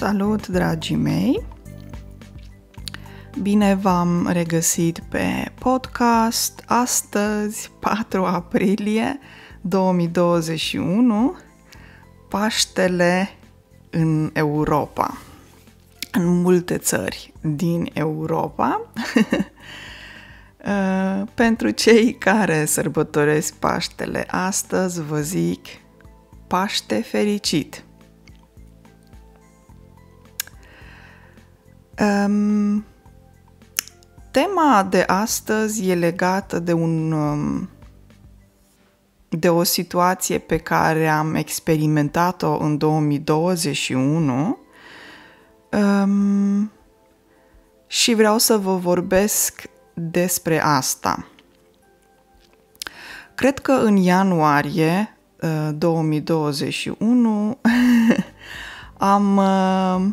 Salut, dragii mei! Bine v-am regăsit pe podcast astăzi, 4 aprilie 2021, Paștele în Europa, în multe țări din Europa. Uh, pentru cei care sărbătoresc Paștele astăzi, vă zic Paște fericit! Um, tema de astăzi e legată de un um, de o situație pe care am experimentat-o în 2021 um, ehm, și vreau să vă vorbesc despre asta. Cred că în ianuarie uh, eh, 2021 am uh,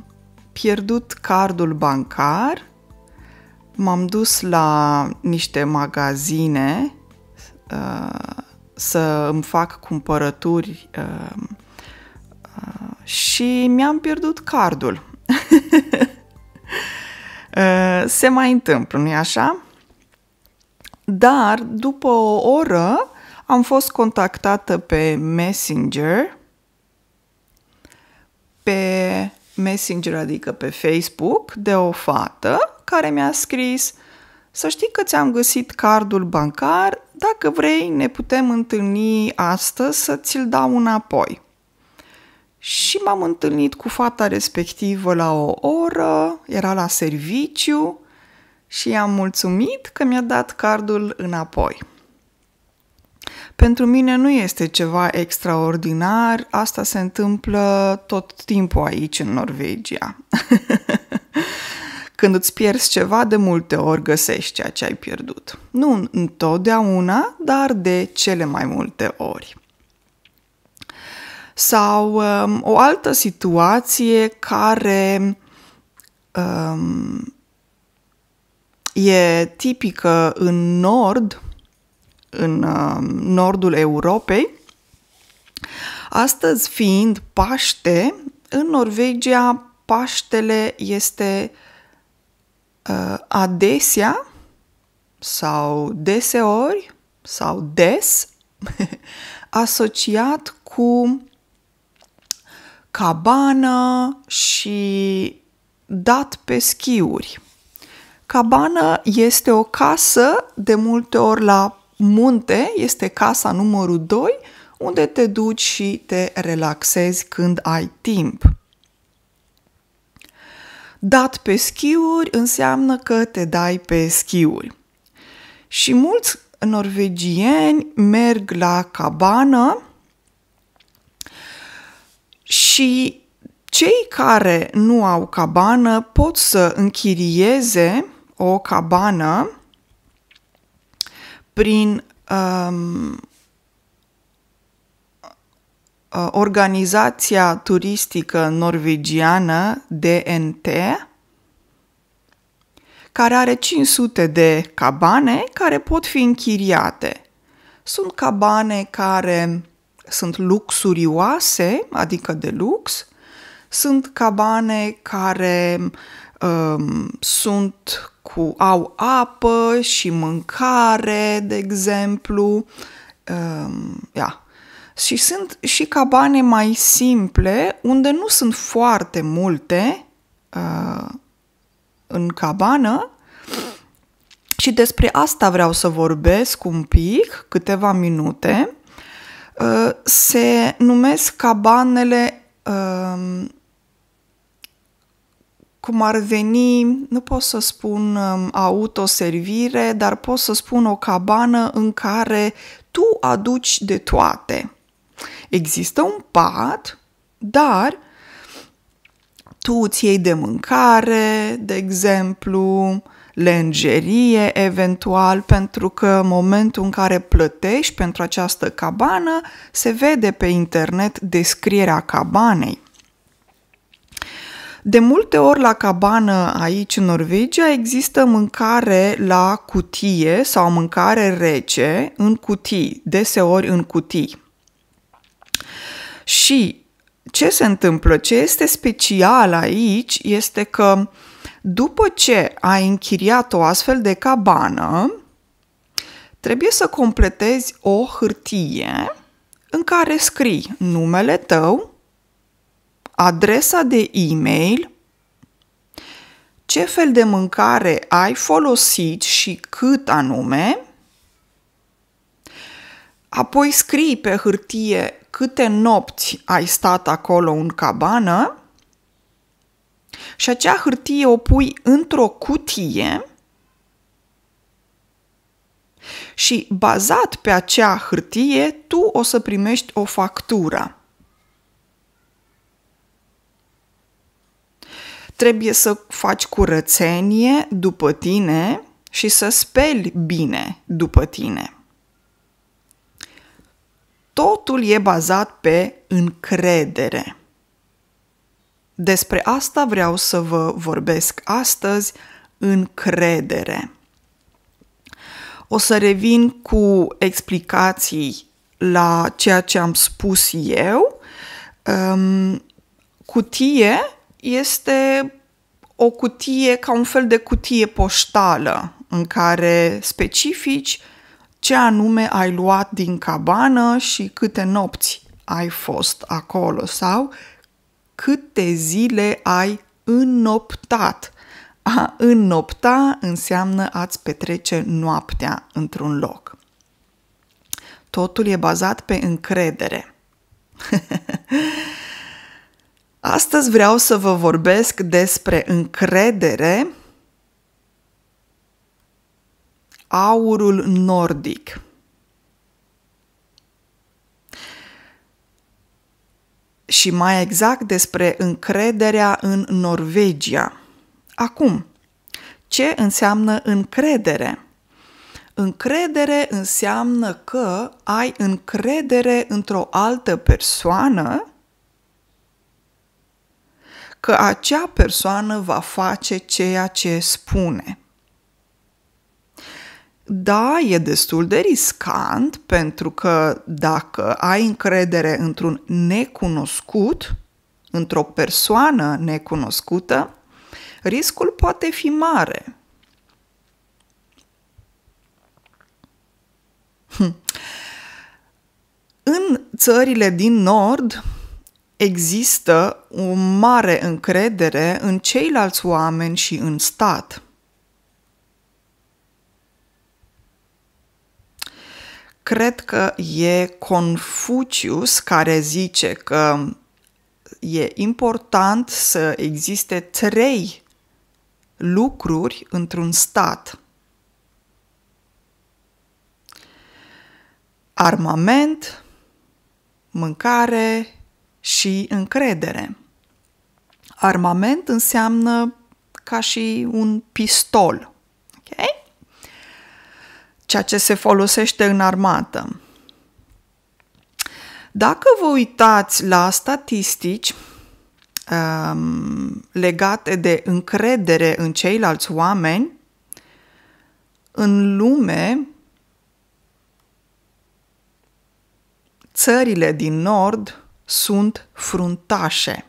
pierdut cardul bancar, m-am dus la niște magazine uh, să îmi fac cumpărături uh, uh, și mi-am pierdut cardul. Uh, se mai întâmplă, nu-i așa? Dar după o oră am fost contactată pe Messenger, pe Messenger, adică pe Facebook, de o fată care mi-a scris să știi că ți-am găsit cardul bancar, dacă vrei ne putem întâlni astăzi să ți-l dau înapoi. Și m-am întâlnit cu fata respectivă la o oră, era la serviciu și i-am mulțumit că mi-a dat cardul înapoi. Pentru mine nu este ceva extraordinar, asta se întâmplă tot timpul aici în Norvegia. Când îți pierzi ceva, de multe ori găsești ceea ce ai pierdut. Nu întotdeauna, dar de cele mai multe ori. Sau um, o altă situație care um, e tipică în nord în uh, nordul Europei, astăzi fiind Paște, în Norvegia Paștele este uh, adesea sau deseori sau des asociat cu cabană și dat pe schiuri. Cabană este o casă de multe ori la munte este casa numărul 2, unde te duci și te relaxezi când ai timp. Dat pe schiuri înseamnă că te dai pe schiuri. Și mulți norvegieni merg la cabană și cei care nu au cabană pot să închirieze o cabană prin um, uh, organizația turistică norvegiană DNT, care are 500 de cabane care pot fi închiriate. Sunt cabane care sunt luxurioase, adică de lux, sunt cabane care um, sunt cu au apă și mâncare, de exemplu. Um, ehm, yeah. Și sunt și cabane mai simple, unde nu sunt foarte multe uh, în cabană. Și despre asta vreau să vorbesc un pic, câteva minute. Uh, se numesc cabanele uh, cum ar veni, nu pot să spun um, autoservire, dar pot să spun o cabană în care tu aduci de toate. Există un pat, dar tu îți iei de mâncare, de exemplu, lingerie eventual, pentru că momentul în care plătești pentru această cabană, se vede pe internet descrierea cabanei de multe ori la cabană aici în Norvegia există mâncare la cutie sau mâncare rece în cutii, deseori în cutii. Și ce se întâmplă? Ce este special aici este că după ce ai închiriat o astfel de cabană, trebuie să completezi o hârtie în care scrii numele tău, adresa de e-mail, ce fel de mâncare ai folosit și cât anume, apoi scrii pe hârtie câte nopți ai stat acolo în cabană și acea hârtie o pui într-o cutie și bazat pe acea hârtie tu o să primești o factură. trebuie să faci curățenie după tine și să speli bine după tine. Totul e bazat pe încredere. Despre asta vreau să vă vorbesc astăzi, încredere. O să revin cu explicații la ceea ce am spus eu. Um, cutie este o cutie ca un fel de cutie poștală în care specifici ce anume ai luat din cabană și câte nopți ai fost acolo sau câte zile ai înnoptat. A înnopta înseamnă ați petrece noaptea într-un loc. Totul e bazat pe încredere. Astăzi vreau să vă vorbesc despre încredere, aurul nordic. Și mai exact despre încrederea în Norvegia. Acum, ce înseamnă încredere? Încredere înseamnă că ai încredere într-o altă persoană că acea persoană va face ceea ce spune. Da, e destul de riscant pentru că dacă ai încredere într-un necunoscut, într-o persoană necunoscută, riscul poate fi mare. Hm. În țările din nord, există o mare încredere în ceilalți oameni și în stat. Cred că e Confucius care zice că e important să existe trei lucruri într-un stat. Armament, mâncare și încredere. Armament înseamnă ca și un pistol, okay? ceea ce se folosește în armată. Dacă vă uitați la statistici um, legate de încredere în ceilalți oameni, în lume, țările din Nord sunt fruntașe.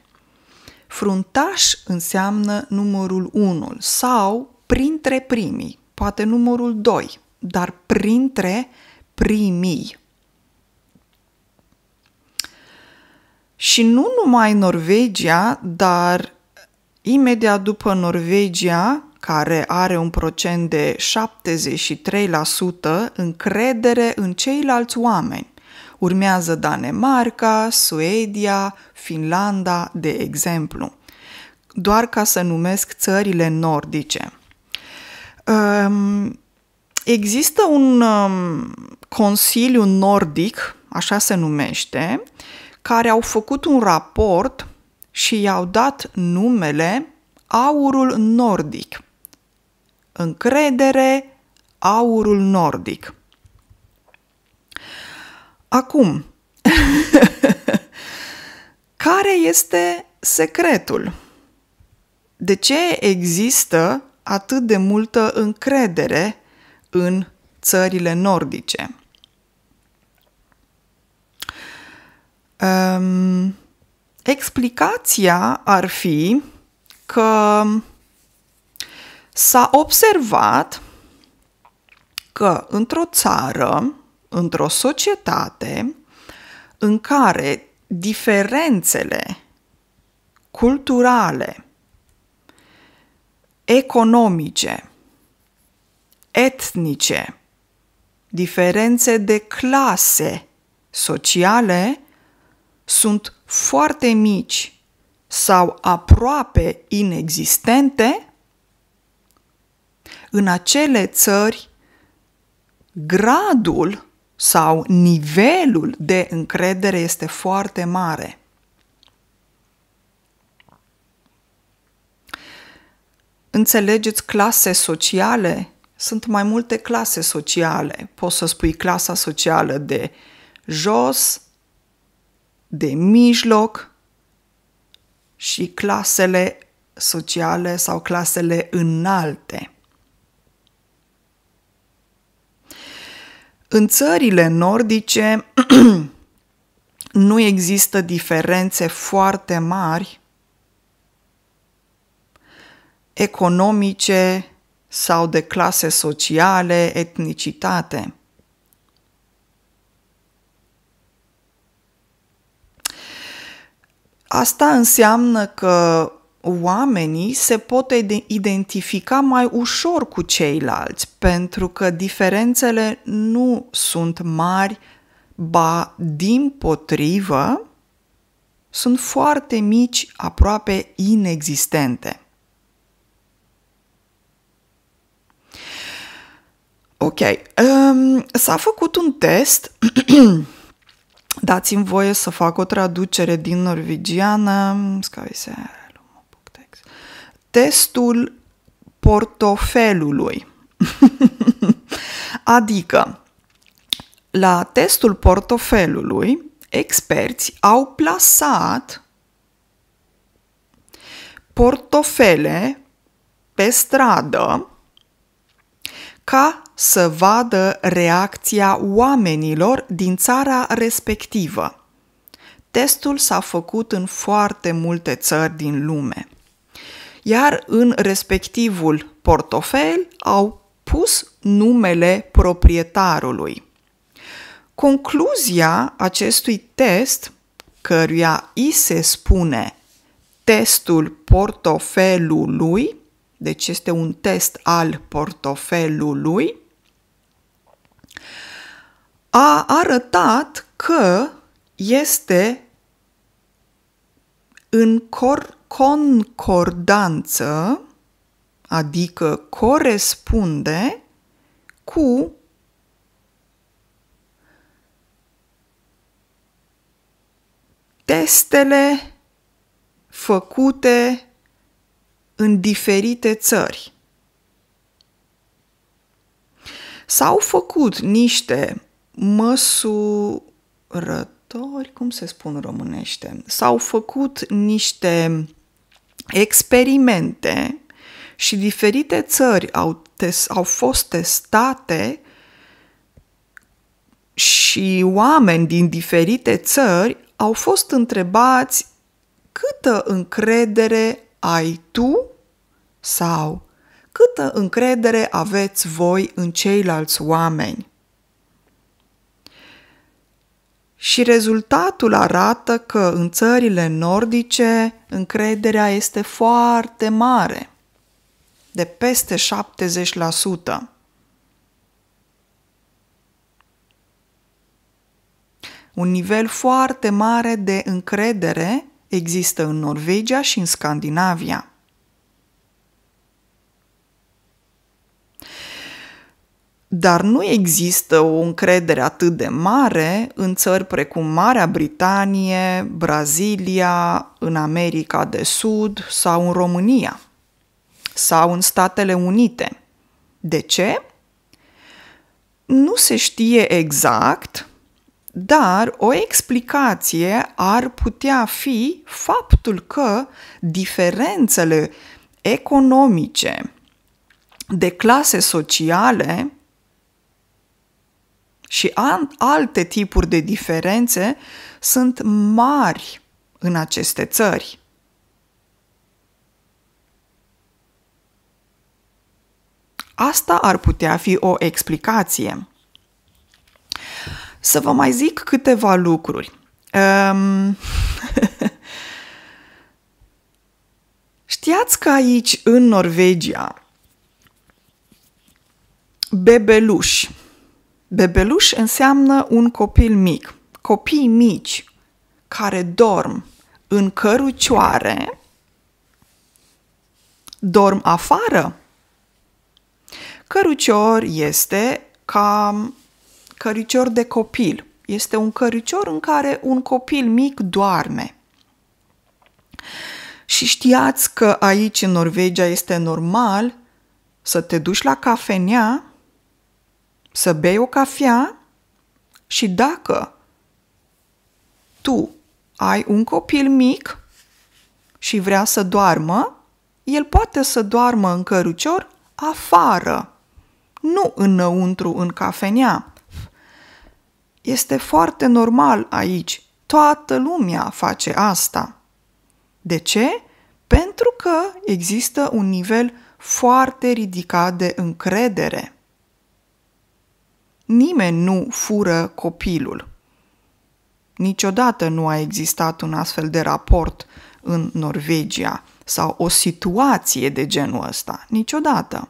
Fruntaș înseamnă numărul 1 sau printre primii, poate numărul 2, dar printre primii. Și nu numai Norvegia, dar imediat după Norvegia, care are un procent de 73% încredere în ceilalți oameni. Urmează Danemarca, Suedia, Finlanda, de exemplu. Doar ca să numesc țările nordice. Ehm, există un ehm, Consiliu Nordic, așa se numește, care au făcut un raport și i-au dat numele Aurul Nordic. Încredere, Aurul Nordic. Acum, care este secretul? De ce există atât de multă încredere în țările nordice? Um, explicația ar fi că s-a observat că într-o țară într-o societate în care diferențele culturale, economice, etnice, diferențe de clase sociale sunt foarte mici sau aproape inexistente, în acele țări gradul sau nivelul de încredere este foarte mare. Înțelegeți clase sociale? Sunt mai multe clase sociale. Poți să spui clasa socială de jos, de mijloc și clasele sociale sau clasele înalte. În țările nordice nu există diferențe foarte mari economice sau de clase sociale, etnicitate. Asta înseamnă că oamenii se pot identifica mai ușor cu ceilalți, pentru că diferențele nu sunt mari, ba din potrivă, sunt foarte mici, aproape inexistente. Ok, um, s-a făcut un test. Dați-mi voie să fac o traducere din norvegiană. Ska testul portofelului. adică, la testul portofelului, experți au plasat portofele pe stradă ca să vadă reacția oamenilor din țara respectivă. Testul s-a făcut în foarte multe țări din lume iar în respectivul portofel au pus numele proprietarului. Concluzia acestui test, căruia i se spune testul portofelului, deci este un test al portofelului, a arătat că este în corp concordanță, adică corespunde cu testele făcute în diferite țări. S-au făcut niște măsurători, cum se spun românește, s-au făcut niște experimente și diferite țări au, tes- au fost testate și oameni din diferite țări au fost întrebați câtă încredere ai tu sau câtă încredere aveți voi în ceilalți oameni. Și rezultatul arată că în țările nordice încrederea este foarte mare, de peste 70%. Un nivel foarte mare de încredere există în Norvegia și în Scandinavia. Dar nu există o încredere atât de mare în țări precum Marea Britanie, Brazilia, în America de Sud sau în România sau în Statele Unite. De ce? Nu se știe exact, dar o explicație ar putea fi faptul că diferențele economice de clase sociale și alte tipuri de diferențe sunt mari în aceste țări. Asta ar putea fi o explicație. Să vă mai zic câteva lucruri. Um... Știați că aici, în Norvegia, bebeluși Bebeluș înseamnă un copil mic. Copii mici care dorm în cărucioare, dorm afară. Cărucior este ca cărucior de copil. Este un cărucior în care un copil mic doarme. Și știați că aici, în Norvegia, este normal să te duci la cafenea să bei o cafea și dacă tu ai un copil mic și vrea să doarmă, el poate să doarmă în cărucior afară, nu înăuntru în cafenea. Este foarte normal aici. Toată lumea face asta. De ce? Pentru că există un nivel foarte ridicat de încredere nimeni nu fură copilul. Niciodată nu a existat un astfel de raport în Norvegia sau o situație de genul ăsta. Niciodată.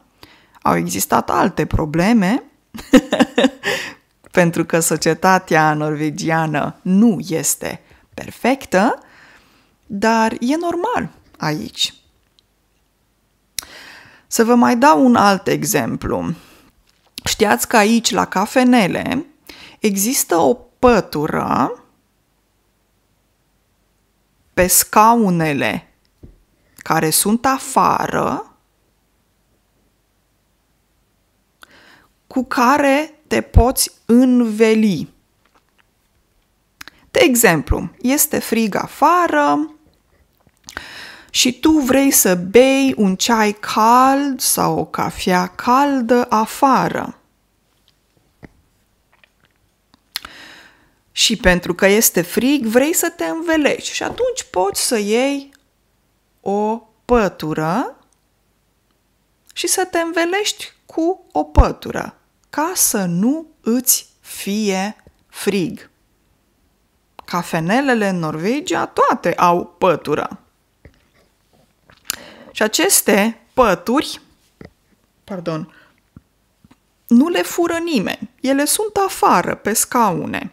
Au existat alte probleme, pentru că societatea norvegiană nu este perfectă, dar e normal aici. Să vă mai dau un alt exemplu. Știați că aici, la cafenele, există o pătură pe scaunele care sunt afară cu care te poți înveli. De exemplu, este frig afară și tu vrei să bei un ceai cald sau o cafea caldă afară. și pentru că este frig, vrei să te învelești și atunci poți să iei o pătură și să te învelești cu o pătură ca să nu îți fie frig. Cafenelele în Norvegia toate au pătură. Și aceste pături, pardon, nu le fură nimeni. Ele sunt afară, pe scaune.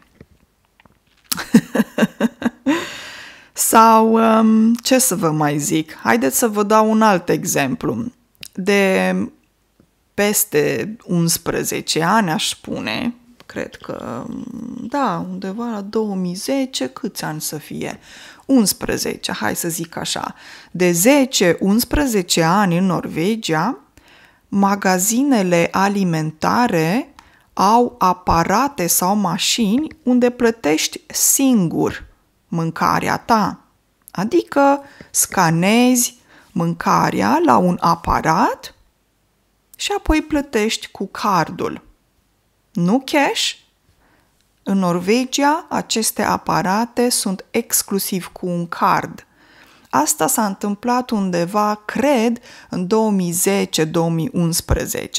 Sau, um, ce să vă mai zic, haideți să vă dau un alt exemplu. De peste 11 ani, aș spune, cred că, da, undeva la 2010, câți ani să fie? 11, hai să zic așa. De 10-11 ani în Norvegia, magazinele alimentare au aparate sau mașini unde plătești singur mâncarea ta. Adică scanezi mâncarea la un aparat și apoi plătești cu cardul. Nu cash? În Norvegia, aceste aparate sunt exclusiv cu un card. Asta s-a întâmplat undeva, cred, în 2010-2011,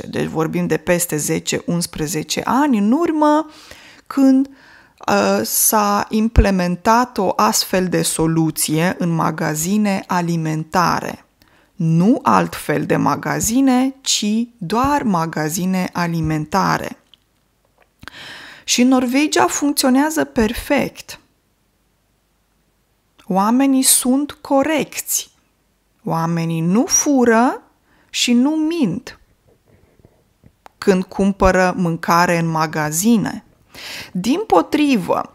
deci vorbim de peste 10-11 ani în urmă, când uh, s-a implementat o astfel de soluție în magazine alimentare. Nu alt fel de magazine, ci doar magazine alimentare. Și Norvegia funcționează perfect – Oamenii sunt corecți. Oamenii nu fură și nu mint când cumpără mâncare în magazine. Din potrivă,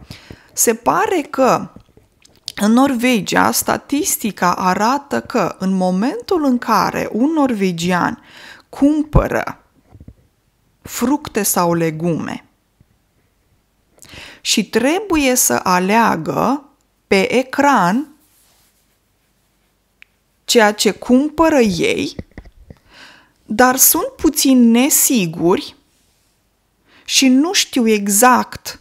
se pare că în Norvegia, statistica arată că în momentul în care un norvegian cumpără fructe sau legume și trebuie să aleagă pe ecran ceea ce cumpără ei, dar sunt puțin nesiguri și nu știu exact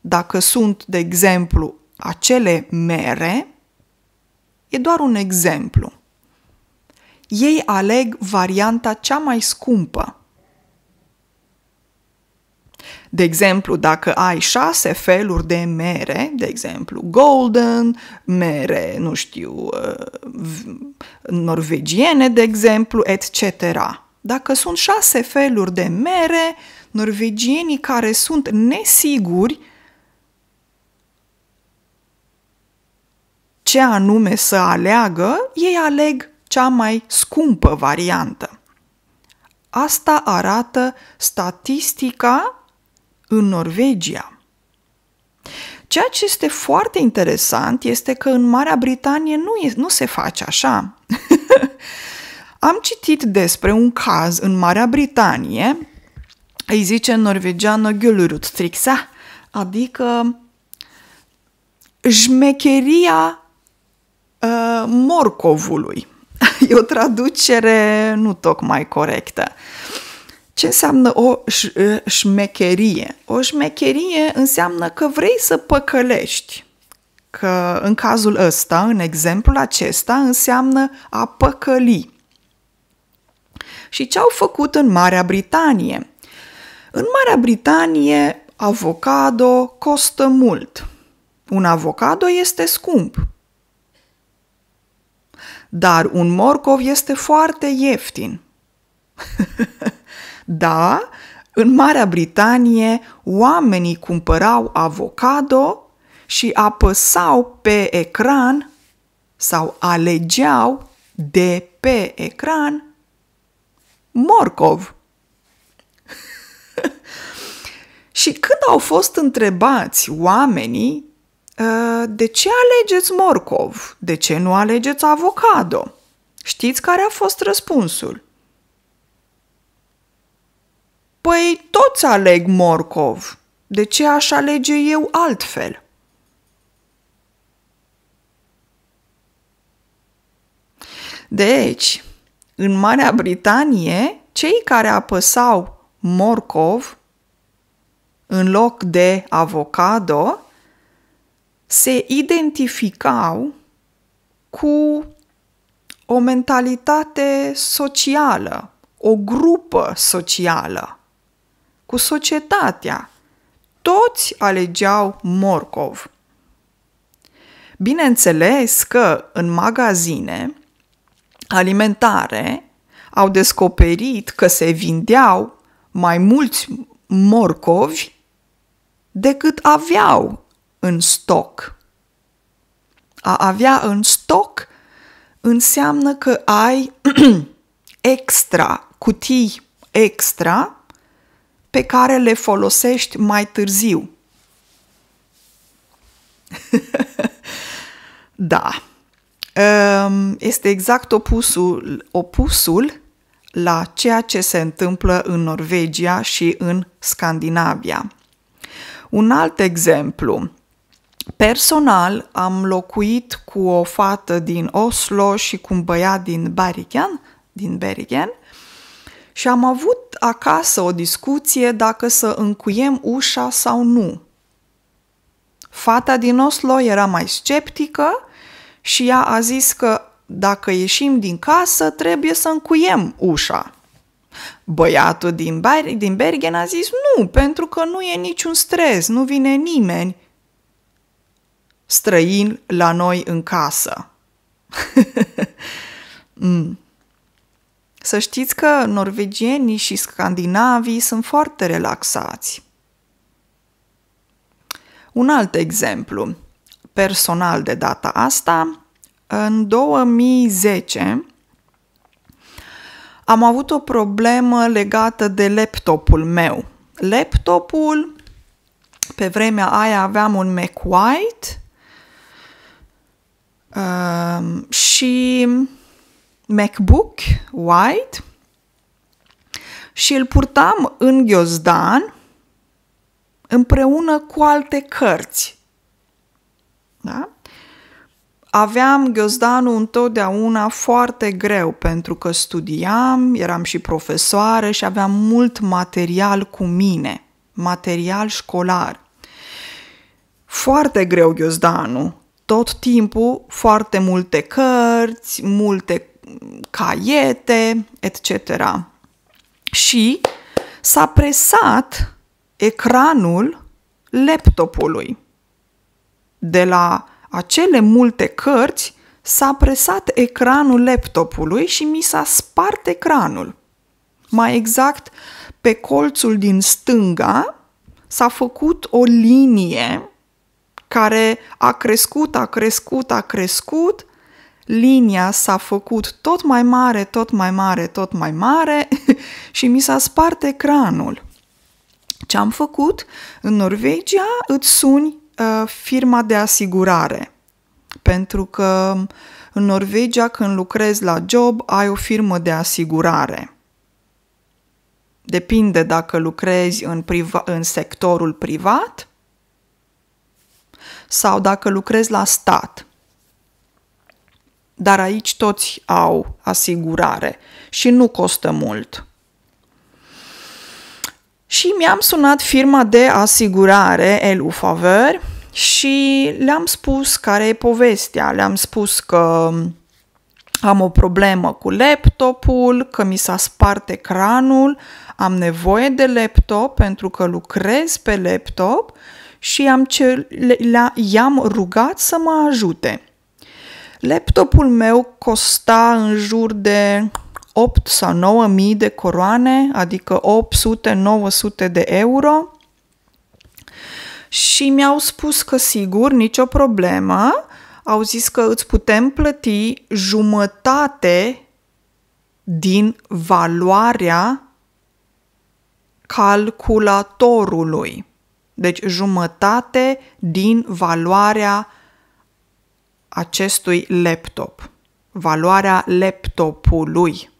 dacă sunt, de exemplu, acele mere. E doar un exemplu. Ei aleg varianta cea mai scumpă de exemplu, dacă ai șase feluri de mere, de exemplu, golden, mere, nu știu, uh, norvegiene, de exemplu, etc. Dacă sunt șase feluri de mere, norvegienii care sunt nesiguri ce anume să aleagă, ei aleg cea mai scumpă variantă. Asta arată statistica în Norvegia. Ceea ce este foarte interesant este că în Marea Britanie nu, e, nu se face așa. Am citit despre un caz în Marea Britanie, îi zice în norvegiană göluruttrixa, adică jmecheria uh, morcovului. E o traducere nu tocmai corectă. Ce înseamnă o ș- șmecherie? O șmecherie înseamnă că vrei să păcălești. Că în cazul ăsta, în exemplul acesta, înseamnă a păcăli. Și ce au făcut în Marea Britanie? În Marea Britanie, avocado costă mult. Un avocado este scump. Dar un morcov este foarte ieftin. Da, în Marea Britanie oamenii cumpărau avocado și apăsau pe ecran sau alegeau de pe ecran morcov. și când au fost întrebați oamenii ă, de ce alegeți morcov? De ce nu alegeți avocado? Știți care a fost răspunsul? Păi toți aleg morcov. De ce aș alege eu altfel? Deci, în Marea Britanie, cei care apăsau morcov în loc de avocado se identificau cu o mentalitate socială, o grupă socială cu societatea. Toți alegeau morcov. Bineînțeles că în magazine alimentare au descoperit că se vindeau mai mulți morcovi decât aveau în stoc. A avea în stoc înseamnă că ai extra, cutii extra pe care le folosești mai târziu. da. Ehm, este exact opusul, opusul la ceea ce se întâmplă în Norvegia și în Scandinavia. Un alt exemplu. Personal am locuit cu o fată din Oslo și cu un băiat din Bergen, din Bergen și am avut acasă o discuție dacă să încuiem ușa sau nu. Fata din Oslo era mai sceptică și ea a zis că dacă ieșim din casă, trebuie să încuiem ușa. Băiatul din, Ber- din Bergen a zis nu, pentru că nu e niciun stres, nu vine nimeni străin la noi în casă. mm. Să știți că norvegienii și scandinavii sunt foarte relaxați. Un alt exemplu, personal de data asta, în 2010 am avut o problemă legată de laptopul meu. Laptopul, pe vremea aia aveam un Mac White uh, și MacBook White și îl purtam în ghiozdan împreună cu alte cărți. Da? Aveam ghiozdanul întotdeauna foarte greu pentru că studiam, eram și profesoară și aveam mult material cu mine, material școlar. Foarte greu ghiozdanul, tot timpul foarte multe cărți, multe caiete, etc. Și s-a presat ecranul laptopului. De la acele multe cărți s-a presat ecranul laptopului și mi s-a spart ecranul. Mai exact, pe colțul din stânga s-a făcut o linie care a crescut, a crescut, a crescut linia s-a făcut tot mai mare, tot mai mare, tot mai mare și mi s-a spart ecranul. Ce am făcut? În Norvegia îți suni uh, firma de asigurare. Pentru că um, în Norvegia, când lucrezi la job, ai o firmă de asigurare. Depinde dacă lucrezi în, priva- în sectorul privat sau dacă lucrezi la stat dar aici toți au asigurare și nu costă mult. Și mi-am sunat firma de asigurare, Elu Favor, și le-am spus care e povestea. Le-am spus că am o problemă cu laptopul, că mi s-a spart ecranul, am nevoie de laptop pentru că lucrez pe laptop și am cer, le, le, i-am rugat să mă ajute. Laptopul meu costa în jur de 8 sau 9 mii de coroane, adică 800-900 de euro și mi-au spus că sigur, nicio problemă, au zis că îți putem plăti jumătate din valoarea calculatorului. Deci jumătate din valoarea calculatorului acestui laptop, valoarea laptopului.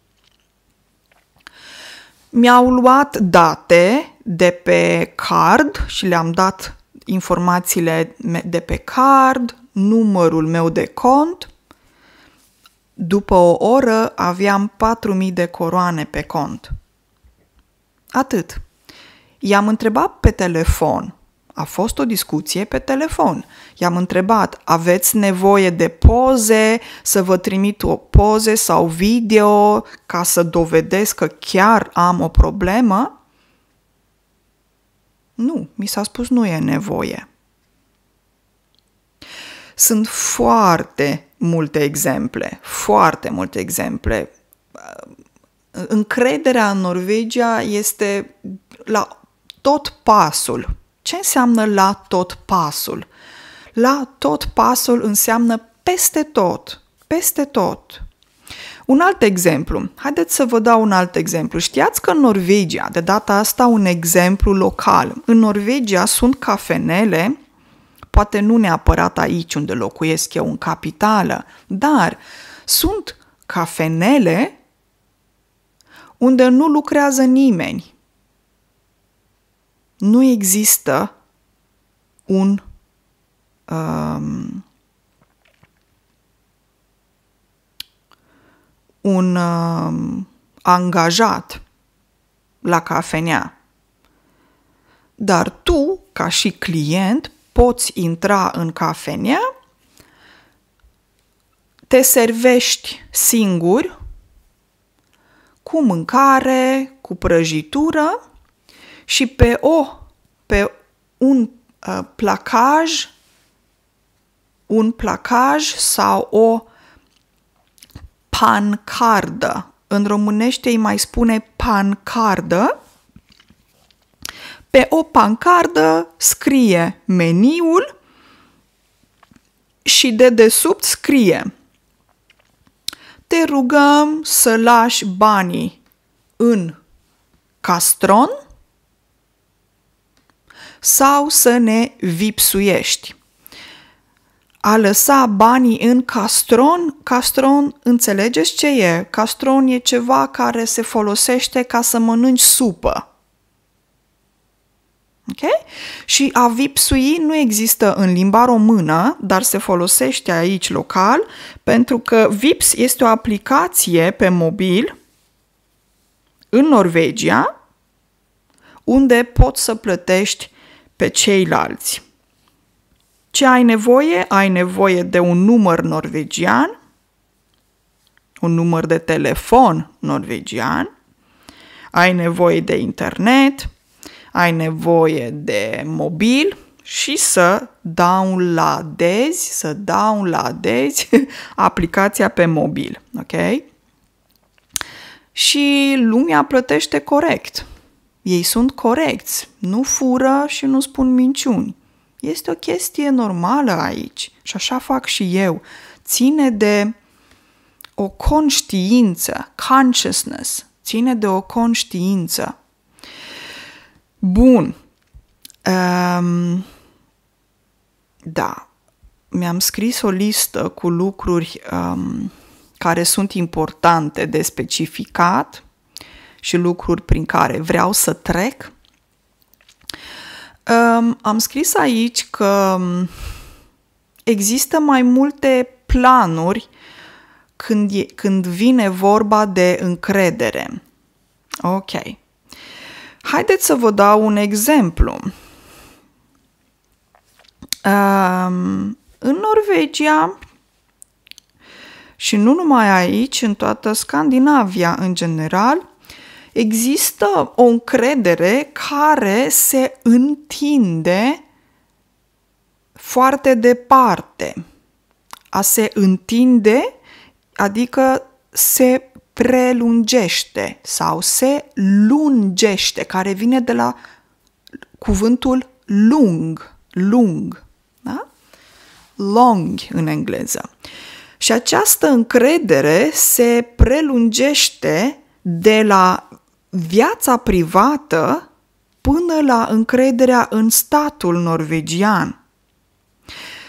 Mi-au luat date de pe card și le-am dat informațiile de pe card, numărul meu de cont. După o oră aveam 4.000 de coroane pe cont. Atât. I-am întrebat pe telefon a fost o discuție pe telefon. I-am întrebat, aveți nevoie de poze, să vă trimit o poze sau video ca să dovedesc că chiar am o problemă? Nu, mi s-a spus nu e nevoie. Sunt foarte multe exemple, foarte multe exemple. Încrederea în Norvegia este la tot pasul ce înseamnă la tot pasul? La tot pasul înseamnă peste tot, peste tot. Un alt exemplu. Haideți să vă dau un alt exemplu. Știați că în Norvegia, de data asta un exemplu local, în Norvegia sunt cafenele, poate nu neapărat aici unde locuiesc eu, în capitală, dar sunt cafenele unde nu lucrează nimeni nu există un um, un um, angajat la cafenea. Dar tu, ca și client, poți intra în cafenea, te servești singur cu mâncare, cu prăjitură și pe o, pe un uh, placaj, un placaj sau o pancardă. În românește îi mai spune pancardă. Pe o pancardă scrie meniul și de desubt scrie Te rugăm să lași banii în castron sau să ne vipsuiești. A lăsa banii în castron, castron, înțelegeți ce e? Castron e ceva care se folosește ca să mănânci supă. Okay? Și a vipsui nu există în limba română, dar se folosește aici local, pentru că Vips este o aplicație pe mobil în Norvegia, unde poți să plătești pe ceilalți. Ce ai nevoie? Ai nevoie de un număr norvegian, un număr de telefon norvegian, ai nevoie de internet, ai nevoie de mobil și să downloadezi, să downloadezi aplicația pe mobil, ok? Și lumea plătește corect. Ei sunt corecți, nu fură și nu spun minciuni. Este o chestie normală aici și așa fac și eu. Ține de o conștiință, consciousness, ține de o conștiință. Bun. Um, da, mi-am scris o listă cu lucruri um, care sunt importante de specificat și lucruri prin care vreau să trec. Am scris aici că există mai multe planuri când, e, când vine vorba de încredere. Ok. Haideți să vă dau un exemplu. Um, în Norvegia și nu numai aici, în toată Scandinavia în general, există o încredere care se întinde foarte departe. A se întinde, adică se prelungește sau se lungește, care vine de la cuvântul lung, lung, da? long în engleză. Și această încredere se prelungește de la viața privată până la încrederea în statul norvegian.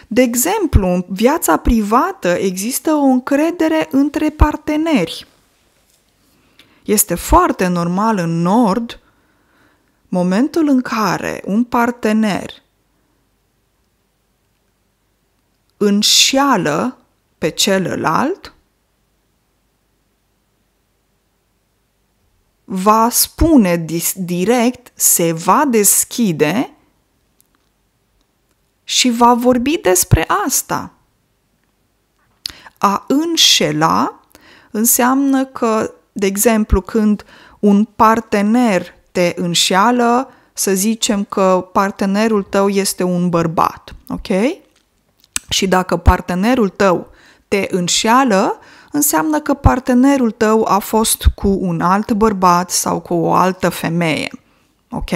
De exemplu, în viața privată există o încredere între parteneri. Este foarte normal în Nord momentul în care un partener înșeală pe celălalt, va spune direct, se va deschide și va vorbi despre asta. A înșela înseamnă că, de exemplu, când un partener te înșeală, să zicem că partenerul tău este un bărbat, ok? Și dacă partenerul tău te înșeală, înseamnă că partenerul tău a fost cu un alt bărbat sau cu o altă femeie. Ok?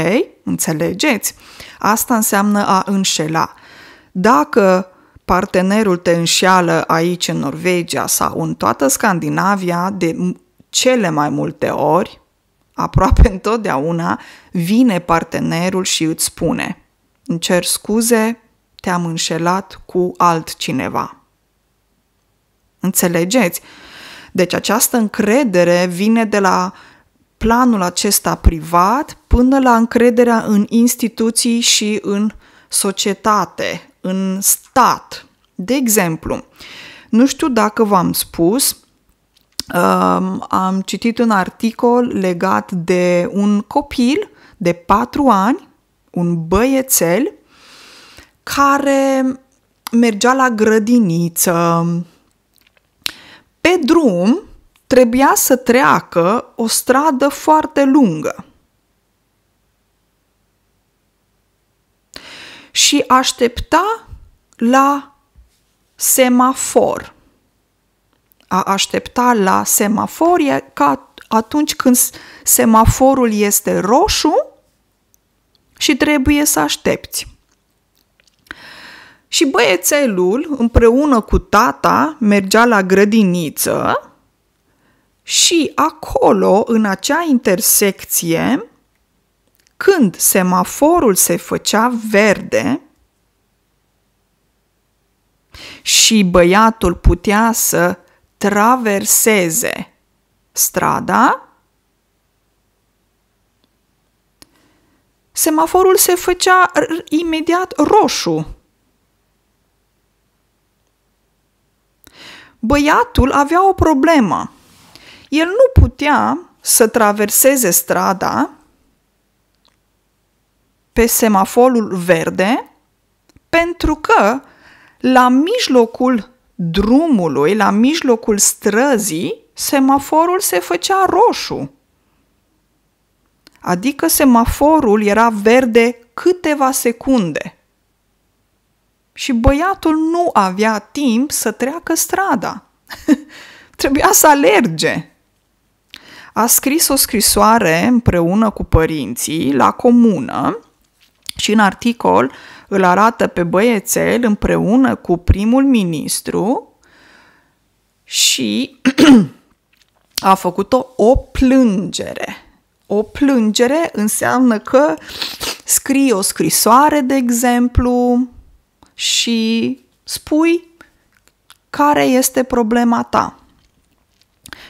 Înțelegeți? Asta înseamnă a înșela. Dacă partenerul te înșeală aici în Norvegia sau în toată Scandinavia, de cele mai multe ori, aproape întotdeauna, vine partenerul și îți spune: Îmi cer scuze, te-am înșelat cu altcineva. Înțelegeți? Deci această încredere vine de la planul acesta privat până la încrederea în instituții și în societate, în stat. De exemplu, nu știu dacă v-am spus, um, am citit un articol legat de un copil de patru ani, un băiețel, care mergea la grădiniță, pe drum trebuia să treacă o stradă foarte lungă. Și aștepta la semafor. A aștepta la semafor e ca atunci când semaforul este roșu și trebuie să aștepți. Și băiețelul, împreună cu tata, mergea la grădiniță și acolo, în acea intersecție, când semaforul se făcea verde și băiatul putea să traverseze strada, semaforul se făcea imediat roșu. Băiatul avea o problemă. El nu putea să traverseze strada pe semaforul verde pentru că la mijlocul drumului, la mijlocul străzii, semaforul se făcea roșu. Adică semaforul era verde câteva secunde și băiatul nu avea timp să treacă strada. Trebuia să alerge. A scris o scrisoare împreună cu părinții la comună și în articol îl arată pe băiețel împreună cu primul ministru și a făcut-o o plângere. O plângere înseamnă că scrie o scrisoare, de exemplu, și spui care este problema ta.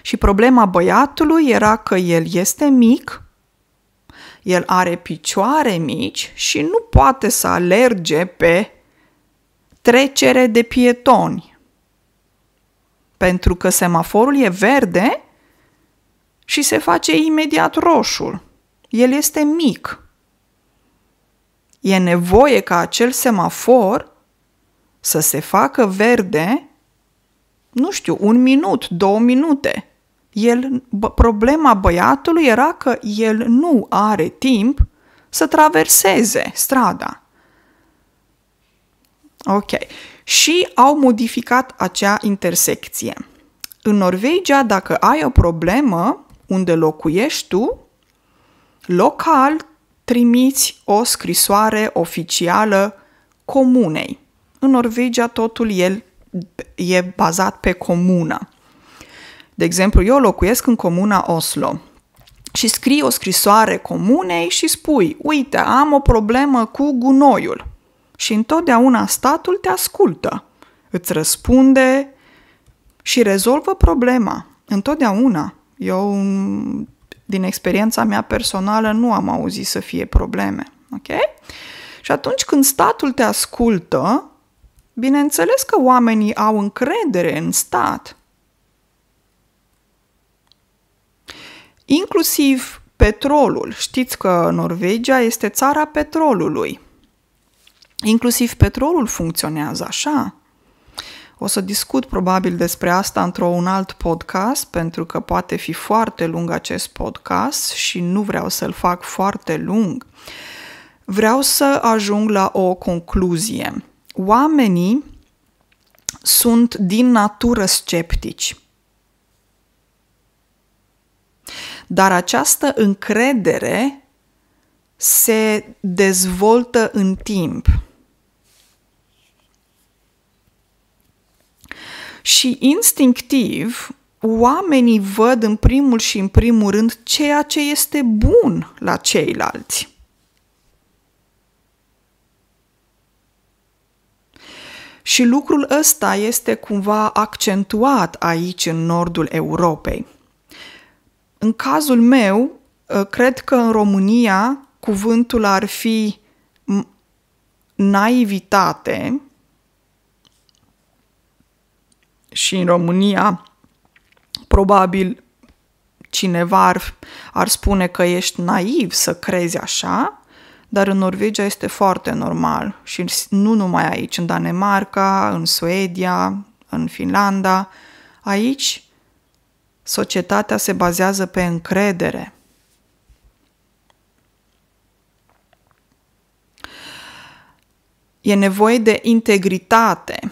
Și problema băiatului era că el este mic, el are picioare mici și nu poate să alerge pe trecere de pietoni. Pentru că semaforul e verde și se face imediat roșul. El este mic. E nevoie ca acel semafor să se facă verde, nu știu, un minut, două minute. El, b- problema băiatului era că el nu are timp să traverseze strada. Ok. Și au modificat acea intersecție. În Norvegia, dacă ai o problemă unde locuiești tu, local trimiți o scrisoare oficială comunei. În Norvegia totul el e bazat pe comună. De exemplu, eu locuiesc în comuna Oslo și scrii o scrisoare comunei și spui, uite, am o problemă cu gunoiul. Și întotdeauna statul te ascultă, îți răspunde și rezolvă problema. Întotdeauna. Eu, din experiența mea personală, nu am auzit să fie probleme. Ok? Și atunci când statul te ascultă, Bineînțeles că oamenii au încredere în stat. Inclusiv petrolul. Știți că Norvegia este țara petrolului. Inclusiv petrolul funcționează așa. O să discut probabil despre asta într-un alt podcast, pentru că poate fi foarte lung acest podcast și nu vreau să-l fac foarte lung. Vreau să ajung la o concluzie oamenii sunt din natură sceptici. Dar această încredere se dezvoltă în timp. Și instinctiv, oamenii văd în primul și în primul rând ceea ce este bun la ceilalți. Și lucrul ăsta este cumva accentuat aici, în nordul Europei. În cazul meu, ă, cred că în România cuvântul ar fi naivitate și în România probabil cineva ar, ar spune că ești naiv să crezi așa, dar în Norvegia este foarte normal și nu numai aici, în Danemarca, în Suedia, în Finlanda. Aici societatea se bazează pe încredere. E nevoie de integritate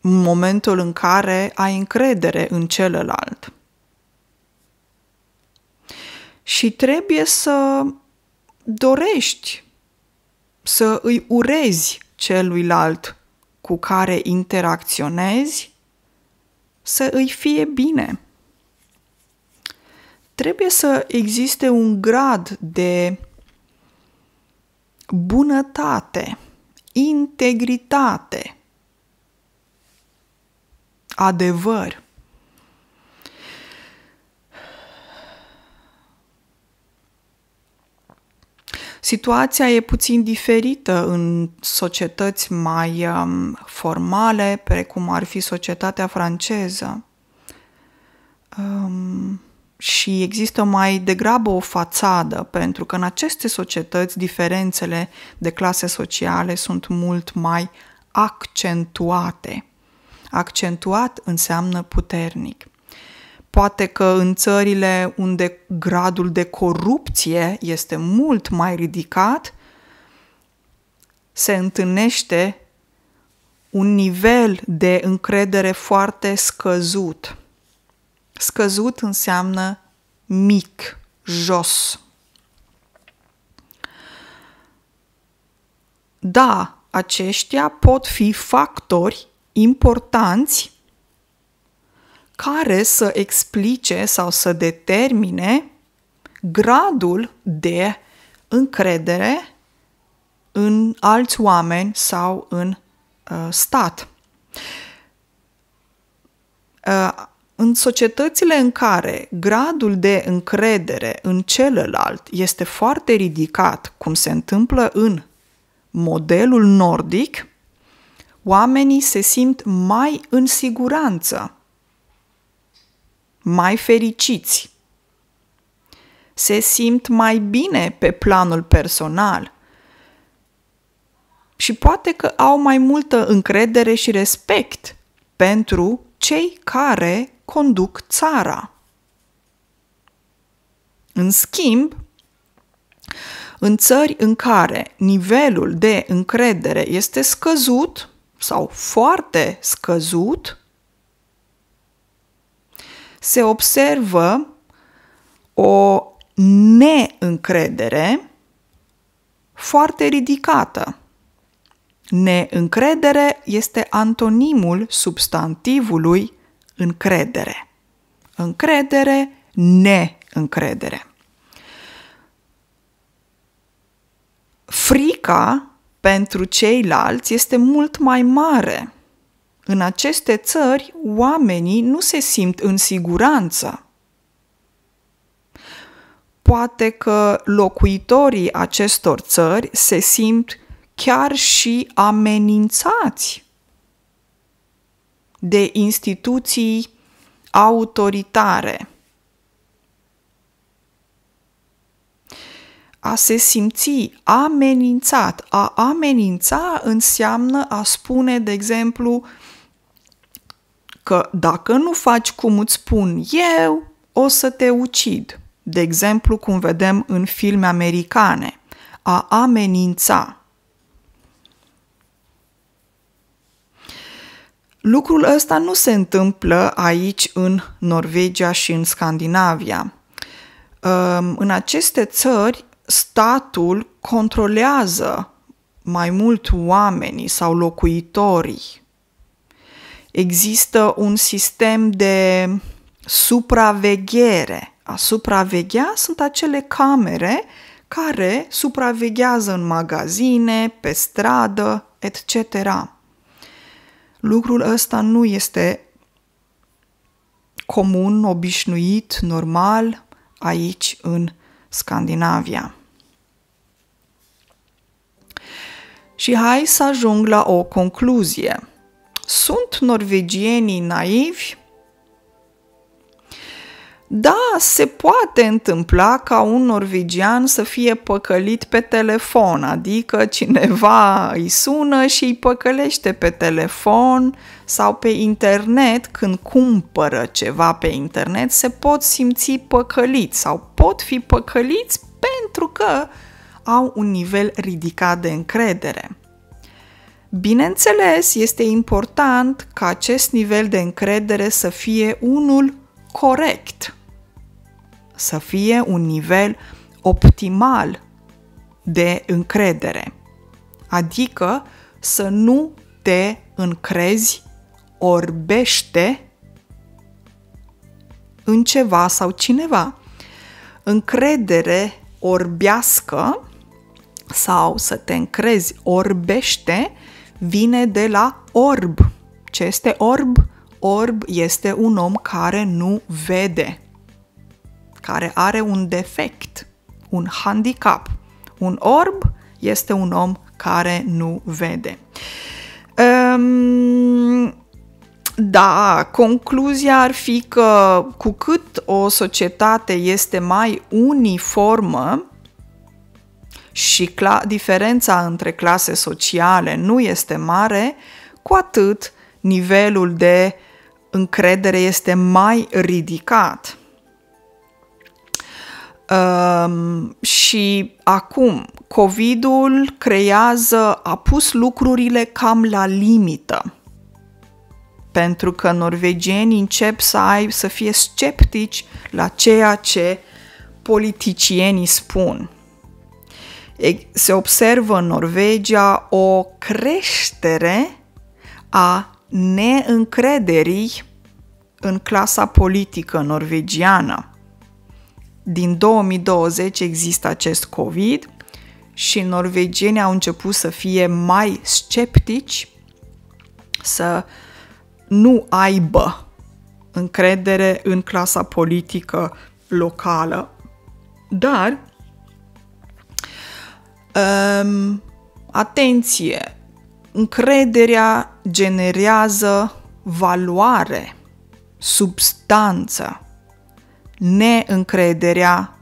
în momentul în care ai încredere în celălalt și trebuie să dorești să îi urezi celuilalt cu care interacționezi să îi fie bine. Trebuie să existe un grad de bunătate, integritate, adevăr. Situația e puțin diferită în societăți mai um, formale, precum ar fi societatea franceză. Um, și există mai degrabă o fațadă, pentru că în aceste societăți diferențele de clase sociale sunt mult mai accentuate. Accentuat înseamnă puternic. Poate că în țările unde gradul de corupție este mult mai ridicat, se întâlnește un nivel de încredere foarte scăzut. Scăzut înseamnă mic, jos. Da, aceștia pot fi factori importanți care să explice sau să determine gradul de încredere în alți oameni sau în uh, stat. Uh, în societățile în care gradul de încredere în celălalt este foarte ridicat, cum se întâmplă în modelul nordic, oamenii se simt mai în siguranță mai fericiți. Se simt mai bine pe planul personal și poate că au mai multă încredere și respect pentru cei care conduc țara. În schimb, în țări în care nivelul de încredere este scăzut sau foarte scăzut, se observă o neîncredere foarte ridicată. Neîncredere este antonimul substantivului încredere. Încredere, neîncredere. Frica pentru ceilalți este mult mai mare în aceste țări, oamenii nu se simt în siguranță. Poate că locuitorii acestor țări se simt chiar și amenințați de instituții autoritare. A se simți amenințat, a amenința înseamnă a spune, de exemplu, că dacă nu faci cum îți spun eu, o să te ucid. De exemplu, cum vedem în filme americane, a amenința. Lucrul ăsta nu se întâmplă aici în Norvegia și în Scandinavia. Ehm, în aceste țări, statul controlează mai mult oamenii sau locuitorii există un sistem de supraveghere. A supraveghea sunt acele camere care supraveghează în magazine, pe stradă, etc. Lucrul ăsta nu este comun, obișnuit, normal aici în Scandinavia. Și hai să ajung la o concluzie. Sunt norvegienii naivi? Da, se poate întâmpla ca un norvegian să fie păcălit pe telefon, adică cineva îi sună și îi păcălește pe telefon sau pe internet, când cumpără ceva pe internet, se pot simți păcăliți sau pot fi păcăliți pentru că au un nivel ridicat de încredere. Bineînțeles, este important ca acest nivel de încredere să fie unul corect, să fie un nivel optimal de încredere, adică să nu te încrezi orbește în ceva sau cineva. Încredere orbească sau să te încrezi orbește vine de la orb. Ce este orb? Orb este un om care nu vede, care are un defect, un handicap. Un orb este un om care nu vede. Um, da, concluzia ar fi că cu cât o societate este mai uniformă, și cla- diferența între clase sociale nu este mare, cu atât nivelul de încredere este mai ridicat. Um, și acum, COVID-ul creează, a pus lucrurile cam la limită. Pentru că norvegienii încep să, ai, să fie sceptici la ceea ce politicienii spun se observă în Norvegia o creștere a neîncrederii în clasa politică norvegiană. Din 2020 există acest COVID și norvegienii au început să fie mai sceptici, să nu aibă încredere în clasa politică locală. Dar Um, atenție! Încrederea generează valoare, substanță. Neîncrederea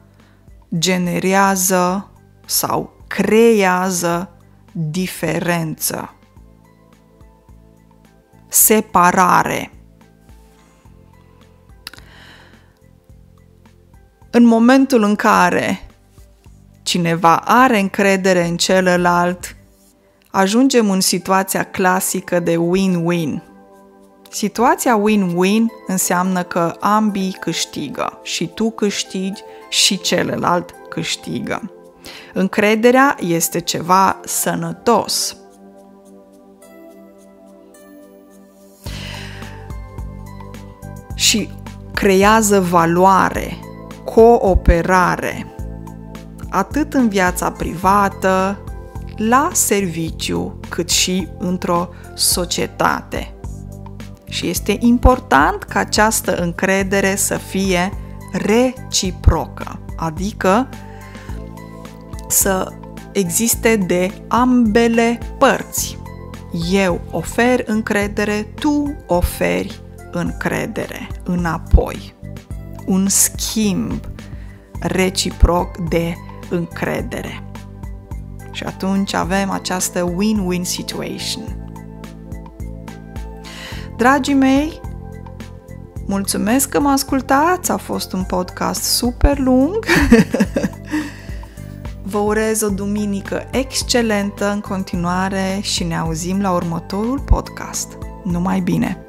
generează sau creează diferență. Separare. În momentul în care cineva are încredere în celălalt, ajungem în situația clasică de win-win. Situația win-win înseamnă că ambii câștigă, și tu câștigi și celălalt câștigă. Încrederea este ceva sănătos. Și creează valoare, cooperare, atât în viața privată, la serviciu, cât și într-o societate. Și este important ca această încredere să fie reciprocă, adică să existe de ambele părți. Eu ofer încredere, tu oferi încredere înapoi. Un schimb reciproc de încredere. Și atunci avem această win-win situation. Dragii mei, mulțumesc că mă ascultați, a fost un podcast super lung. Vă urez o duminică excelentă în continuare și ne auzim la următorul podcast. Numai bine!